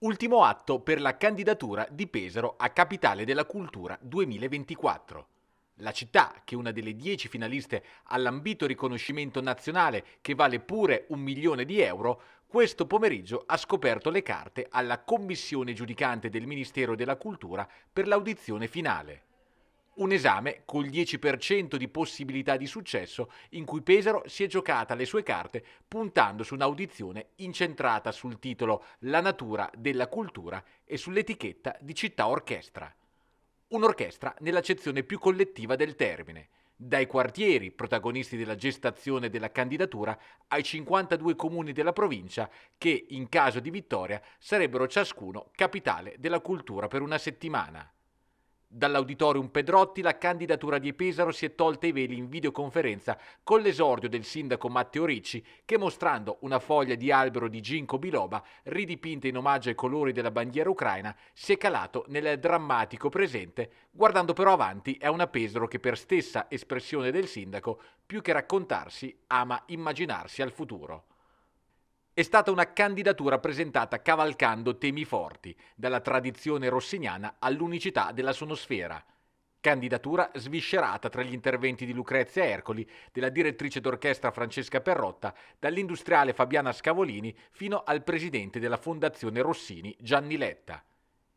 Ultimo atto per la candidatura di Pesaro a Capitale della Cultura 2024. La città, che è una delle dieci finaliste all'ambito riconoscimento nazionale che vale pure un milione di euro, questo pomeriggio ha scoperto le carte alla commissione giudicante del Ministero della Cultura per l'audizione finale. Un esame col 10% di possibilità di successo in cui Pesaro si è giocata le sue carte puntando su un'audizione incentrata sul titolo La natura della cultura e sull'etichetta di città orchestra. Un'orchestra nell'accezione più collettiva del termine dai quartieri, protagonisti della gestazione della candidatura, ai 52 comuni della provincia che, in caso di vittoria, sarebbero ciascuno capitale della cultura per una settimana. Dall'auditorium Pedrotti la candidatura di Pesaro si è tolta i veli in videoconferenza con l'esordio del sindaco Matteo Ricci che mostrando una foglia di albero di Ginkgo biloba ridipinta in omaggio ai colori della bandiera ucraina si è calato nel drammatico presente guardando però avanti è una Pesaro che per stessa espressione del sindaco più che raccontarsi ama immaginarsi al futuro. È stata una candidatura presentata cavalcando temi forti, dalla tradizione rossiniana all'unicità della sonosfera. Candidatura sviscerata tra gli interventi di Lucrezia Ercoli, della direttrice d'orchestra Francesca Perrotta, dall'industriale Fabiana Scavolini fino al presidente della Fondazione Rossini Gianni Letta.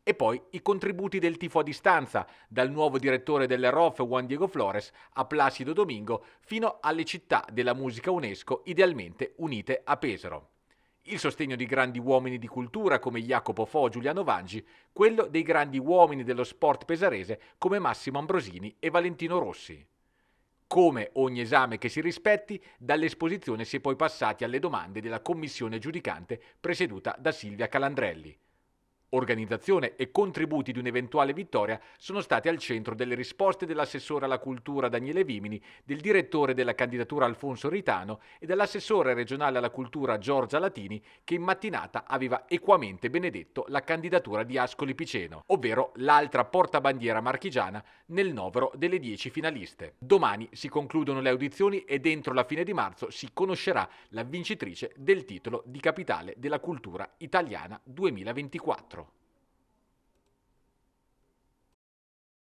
E poi i contributi del tifo a distanza, dal nuovo direttore dell'EROF Juan Diego Flores a Placido Domingo fino alle città della musica UNESCO idealmente unite a Pesaro il sostegno di grandi uomini di cultura come Jacopo Fo Giuliano Vangi, quello dei grandi uomini dello sport pesarese come Massimo Ambrosini e Valentino Rossi. Come ogni esame che si rispetti, dall'esposizione si è poi passati alle domande della commissione giudicante presieduta da Silvia Calandrelli. Organizzazione e contributi di un'eventuale vittoria sono stati al centro delle risposte dell'assessore alla cultura Daniele Vimini, del direttore della candidatura Alfonso Ritano e dell'assessore regionale alla cultura Giorgia Latini che in mattinata aveva equamente benedetto la candidatura di Ascoli Piceno, ovvero l'altra portabandiera marchigiana nel novero delle dieci finaliste. Domani si concludono le audizioni e entro la fine di marzo si conoscerà la vincitrice del titolo di Capitale della Cultura Italiana 2024.